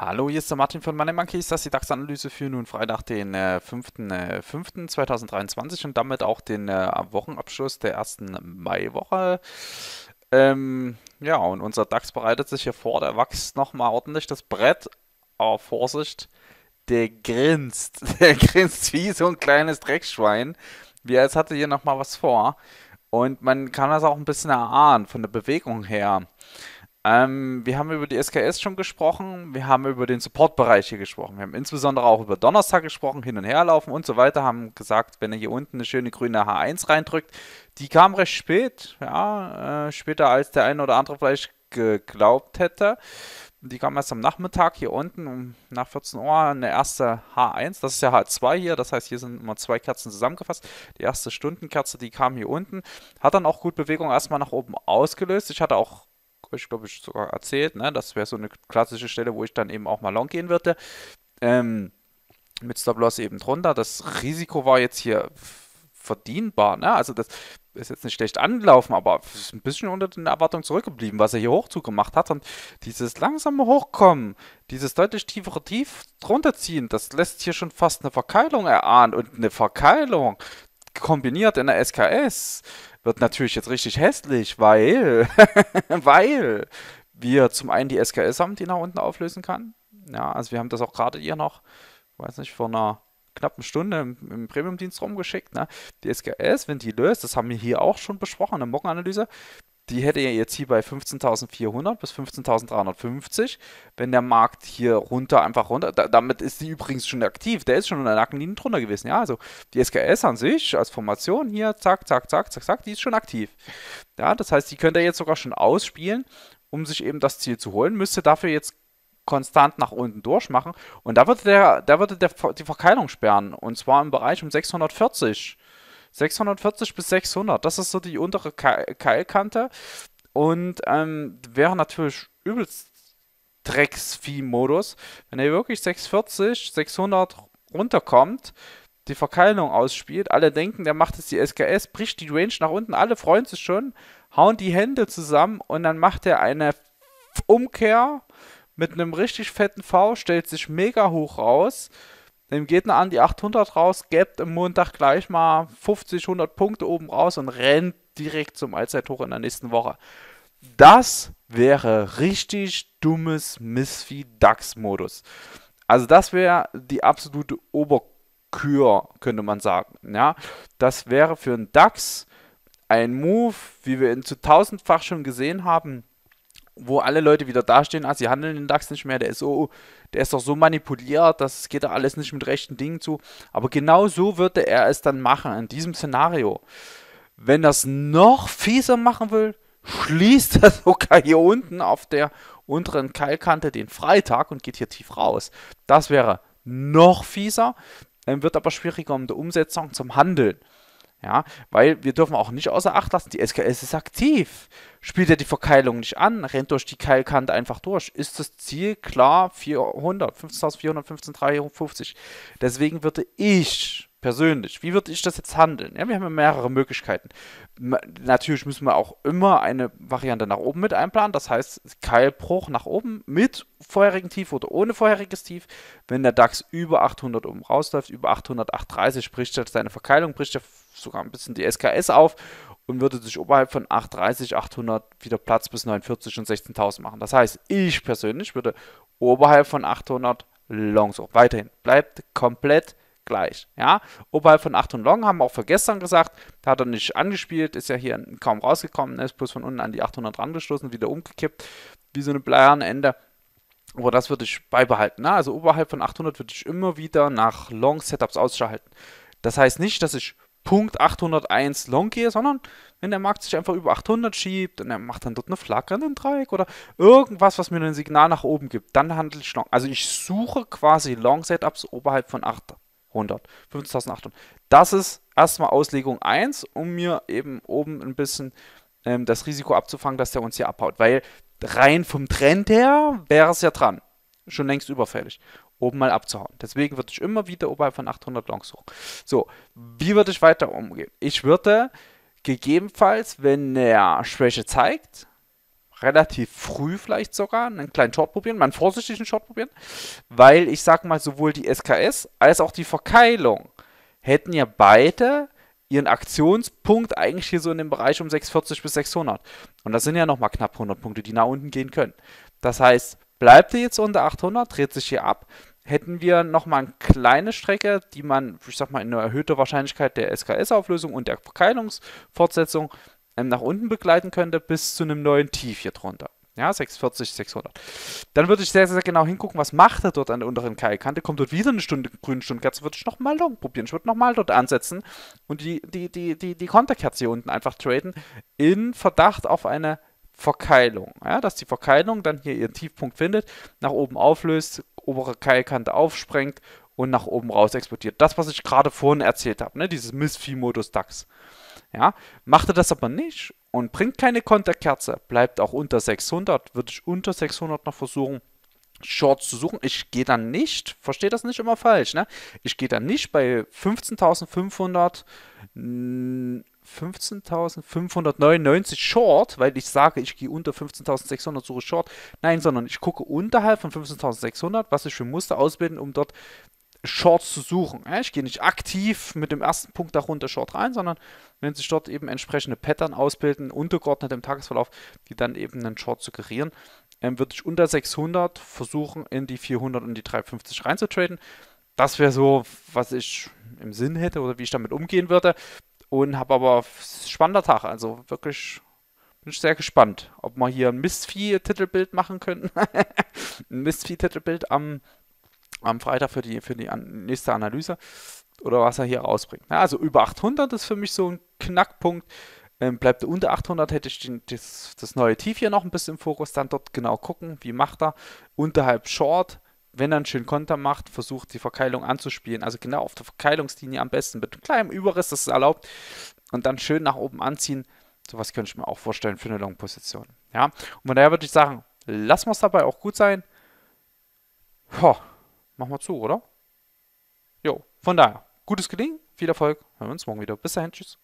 Hallo, hier ist der Martin von Money Monkeys. Das ist die DAX-Analyse für nun Freitag, den äh, 5.5.2023 äh, und damit auch den äh, Wochenabschluss der ersten Maiwoche. Ähm, ja, und unser DAX bereitet sich hier vor, der wächst nochmal ordentlich das Brett. Aber Vorsicht, der grinst. Der grinst wie so ein kleines Dreckschwein. Wie als hatte hier nochmal was vor. Und man kann das auch ein bisschen erahnen von der Bewegung her. Ähm, wir haben über die SKS schon gesprochen, wir haben über den Supportbereich hier gesprochen, wir haben insbesondere auch über Donnerstag gesprochen, hin und her laufen und so weiter, haben gesagt, wenn ihr hier unten eine schöne grüne H1 reindrückt, die kam recht spät, ja, äh, später als der ein oder andere vielleicht geglaubt hätte. Die kam erst am Nachmittag hier unten um nach 14 Uhr eine erste H1. Das ist ja H2 hier, das heißt, hier sind immer zwei Kerzen zusammengefasst. Die erste Stundenkerze, die kam hier unten. Hat dann auch gut Bewegung erstmal nach oben ausgelöst. Ich hatte auch ich glaube ich sogar erzählt, ne? das wäre so eine klassische Stelle, wo ich dann eben auch mal long gehen würde. Ähm, mit Stop Loss eben drunter. Das Risiko war jetzt hier verdienbar. Ne? Also das ist jetzt nicht schlecht angelaufen, aber ist ein bisschen unter den Erwartungen zurückgeblieben, was er hier hoch zugemacht hat. Und dieses langsame Hochkommen, dieses deutlich tiefere Tief runterziehen, das lässt hier schon fast eine Verkeilung erahnen. Und eine Verkeilung kombiniert in der SKS wird natürlich jetzt richtig hässlich, weil, weil wir zum einen die SKS haben, die nach unten auflösen kann. Ja, also wir haben das auch gerade hier noch, weiß nicht, vor einer knappen Stunde im, im Premium-Dienst rumgeschickt. Ne? Die SKS, wenn die löst, das haben wir hier auch schon besprochen eine Mockenanalyse, die hätte ja jetzt hier bei 15.400 bis 15.350. Wenn der Markt hier runter einfach runter, da, damit ist die übrigens schon aktiv, der ist schon in der Nackenlinie drunter gewesen. Ja, also die SKS an sich als Formation hier, zack, zack, zack, zack, zack, die ist schon aktiv. Ja, das heißt, die könnte er jetzt sogar schon ausspielen, um sich eben das Ziel zu holen, müsste dafür jetzt konstant nach unten durchmachen. Und da würde, der, da würde der, die Verkeilung sperren. Und zwar im Bereich um 640. 640 bis 600. Das ist so die untere Keilkante. Und ähm, wäre natürlich übelst Drecksvieh-Modus. Wenn er wirklich 640, 600 runterkommt, die Verkeilung ausspielt, alle denken, der macht jetzt die SKS, bricht die Range nach unten, alle freuen sich schon, hauen die Hände zusammen und dann macht er eine Umkehr mit einem richtig fetten V, stellt sich mega hoch raus, dem Gegner an die 800 raus, gäbt im Montag gleich mal 50, 100 Punkte oben raus und rennt direkt zum Allzeithoch in der nächsten Woche. Das wäre richtig dummes Misfeed-DAX-Modus. Also das wäre die absolute Oberkür, könnte man sagen. Ja, das wäre für einen DAX ein Move, wie wir ihn zu tausendfach schon gesehen haben, wo alle Leute wieder dastehen, ah, sie handeln den DAX nicht mehr, der ist so, der ist doch so manipuliert, das geht da alles nicht mit rechten Dingen zu. Aber genau so würde er es dann machen, in diesem Szenario. Wenn das noch fieser machen will, schließt er sogar hier unten auf der unteren Keilkante den Freitag und geht hier tief raus. Das wäre noch fieser, dann wird aber schwieriger um die Umsetzung zum Handeln. Ja, weil wir dürfen auch nicht außer Acht lassen, die SKS ist aktiv. Spielt er die Verkeilung nicht an, rennt durch die Keilkante einfach durch. Ist das Ziel klar 400, 15.415, 350. Deswegen würde ich persönlich, wie würde ich das jetzt handeln? Ja, wir haben ja mehrere Möglichkeiten. Natürlich müssen wir auch immer eine Variante nach oben mit einplanen, das heißt Keilbruch nach oben mit vorherigen Tief oder ohne vorheriges Tief. Wenn der DAX über 800 oben rausläuft, über 800, 830, bricht er seine Verkeilung, bricht er sogar ein bisschen die SKS auf und würde sich oberhalb von 830, 800 wieder Platz bis 49 und 16.000 machen. Das heißt, ich persönlich würde oberhalb von 800 Longs auch weiterhin. Bleibt komplett gleich. Ja? Oberhalb von 8 und Long haben wir auch vor gestern gesagt, da hat er nicht angespielt, ist ja hier kaum rausgekommen, ne? ist plus von unten an die 800 rangestoßen, wieder umgekippt, wie so eine Bleierne Ende. Aber das würde ich beibehalten. Ne? Also oberhalb von 800 würde ich immer wieder nach Long-Setups ausschalten. Das heißt nicht, dass ich Punkt 801 Long gehe, sondern wenn der Markt sich einfach über 800 schiebt und er macht dann dort eine Flagge in den Dreieck oder irgendwas, was mir ein Signal nach oben gibt, dann handle ich Long. Also ich suche quasi Long-Setups oberhalb von 800. 15.800. 15.800. Das ist erstmal Auslegung 1, um mir eben oben ein bisschen ähm, das Risiko abzufangen, dass der uns hier abhaut. Weil rein vom Trend her wäre es ja dran. Schon längst überfällig oben mal abzuhauen. Deswegen würde ich immer wieder oberhalb von 800 Longs suchen. So, wie würde ich weiter umgehen? Ich würde gegebenenfalls, wenn er Schwäche zeigt, relativ früh vielleicht sogar einen kleinen Short probieren, mal einen vorsichtigen Short probieren, weil ich sag mal, sowohl die SKS als auch die Verkeilung hätten ja beide ihren Aktionspunkt eigentlich hier so in dem Bereich um 640 bis 600. Und das sind ja nochmal knapp 100 Punkte, die nach unten gehen können. Das heißt, bleibt ihr jetzt unter 800, dreht sich hier ab, hätten wir nochmal eine kleine Strecke, die man, ich sag mal, in einer erhöhte Wahrscheinlichkeit der SKS-Auflösung und der Verkeilungsfortsetzung ähm, nach unten begleiten könnte bis zu einem neuen Tief hier drunter. Ja, 640, 600. Dann würde ich sehr, sehr genau hingucken, was macht er dort an der unteren Keilkante. Kommt dort wieder eine Stunde grüne Stundenkerze, würde ich nochmal long probieren. Ich würde nochmal dort ansetzen und die, die, die, die, die Konterkerze hier unten einfach traden in Verdacht auf eine Verkeilung. Ja, dass die Verkeilung dann hier ihren Tiefpunkt findet, nach oben auflöst, obere Keilkante aufsprengt und nach oben raus explodiert. Das, was ich gerade vorhin erzählt habe, ne? dieses Missvieh-Modus DAX. Ja, macht er das aber nicht und bringt keine Konterkerze, bleibt auch unter 600, würde ich unter 600 noch versuchen, Shorts zu suchen. Ich gehe dann nicht, verstehe das nicht immer falsch, ne? Ich gehe dann nicht bei 15.500, 15.599 Short, weil ich sage, ich gehe unter 15.600, suche Short. Nein, sondern ich gucke unterhalb von 15.600, was ich für Muster ausbilden, um dort Shorts zu suchen. Ich gehe nicht aktiv mit dem ersten Punkt darunter Short rein, sondern wenn sich dort eben entsprechende Pattern ausbilden, untergeordnet im Tagesverlauf, die dann eben einen Short suggerieren, ähm, würde ich unter 600 versuchen, in die 400 und die 350 reinzutraden. Das wäre so, was ich im Sinn hätte oder wie ich damit umgehen würde. Und habe aber spannender Tag, also wirklich bin ich sehr gespannt, ob wir hier ein Mistvieh-Titelbild machen könnten. ein Mistvieh-Titelbild am am Freitag für die, für die nächste Analyse oder was er hier rausbringt. Ja, also über 800 ist für mich so ein Knackpunkt. Ähm, bleibt er unter 800, hätte ich den, das, das, neue Tief hier noch ein bisschen im Fokus. Dann dort genau gucken, wie macht er. Unterhalb Short, wenn er einen schönen Konter macht, versucht die Verkeilung anzuspielen. Also genau auf der Verkeilungslinie am besten mit einem kleinen Überriss, das ist erlaubt. Und dann schön nach oben anziehen. Sowas könnte ich mir auch vorstellen für eine Long-Position. Ja? Und von daher würde ich sagen, lassen wir es dabei auch gut sein. Boah mach mal zu, oder? Jo, von daher, gutes Gelingen, viel Erfolg, hören wir uns morgen wieder. Bis dahin, tschüss.